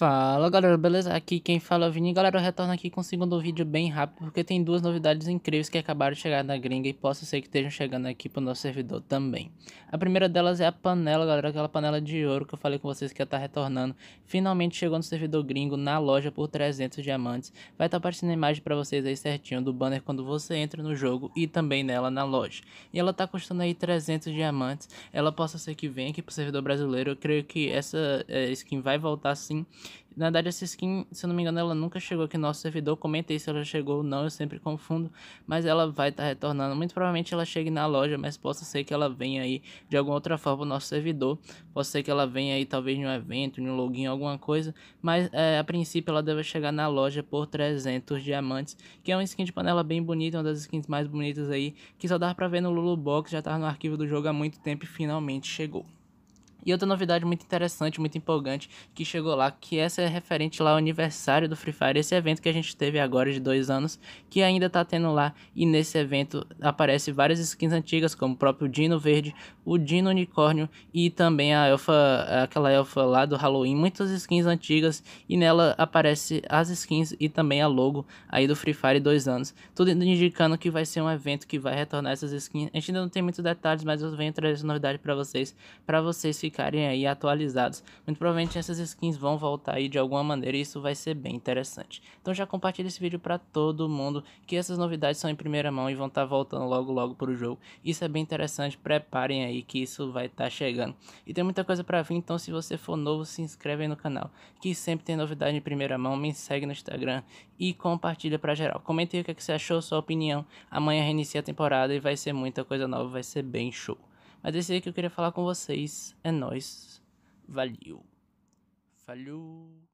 Fala galera, beleza? Aqui quem fala é o Vini. Galera, eu retorno aqui com o segundo vídeo bem rápido, porque tem duas novidades incríveis que acabaram de chegar na gringa e posso ser que estejam chegando aqui pro nosso servidor também. A primeira delas é a panela, galera, aquela panela de ouro que eu falei com vocês que ia estar tá retornando. Finalmente chegou no servidor gringo, na loja, por 300 diamantes. Vai estar tá aparecendo a imagem pra vocês aí certinho do banner quando você entra no jogo e também nela na loja. E ela tá custando aí 300 diamantes. Ela possa ser que venha aqui pro servidor brasileiro. Eu creio que essa eh, skin vai voltar sim. Na verdade, essa skin, se eu não me engano, ela nunca chegou aqui no nosso servidor. Comentei se ela chegou ou não, eu sempre confundo. Mas ela vai estar tá retornando. Muito provavelmente ela chegue na loja, mas possa ser que ela venha aí de alguma outra forma o nosso servidor. Pode ser que ela venha aí talvez em um evento, em um login, alguma coisa. Mas é, a princípio ela deve chegar na loja por 300 diamantes, que é uma skin de panela bem bonita, uma das skins mais bonitas aí, que só dá pra ver no Lulu Box, já tava no arquivo do jogo há muito tempo e finalmente chegou. E outra novidade muito interessante, muito empolgante, que chegou lá, que essa é referente lá ao aniversário do Free Fire, esse evento que a gente teve agora de dois anos, que ainda tá tendo lá, e nesse evento aparece várias skins antigas, como o próprio Dino Verde, o Dino Unicórnio e também a Elfa, aquela Elfa lá do Halloween, muitas skins antigas, e nela aparece as skins e também a logo aí do Free Fire dois anos. Tudo indicando que vai ser um evento que vai retornar essas skins. A gente ainda não tem muitos detalhes, mas eu venho trazer essa novidade para vocês, para vocês ficarem ficarem aí atualizados. Muito provavelmente essas skins vão voltar aí de alguma maneira e isso vai ser bem interessante. Então já compartilha esse vídeo para todo mundo que essas novidades são em primeira mão e vão estar tá voltando logo logo para o jogo. Isso é bem interessante, preparem aí que isso vai estar tá chegando. E tem muita coisa para vir, então se você for novo, se inscreve aí no canal, que sempre tem novidade em primeira mão, me segue no Instagram e compartilha para geral. Comente aí o que, é que você achou, sua opinião. Amanhã reinicia a temporada e vai ser muita coisa nova, vai ser bem show. Mas esse aí que eu queria falar com vocês. É nós. Valeu. Falou.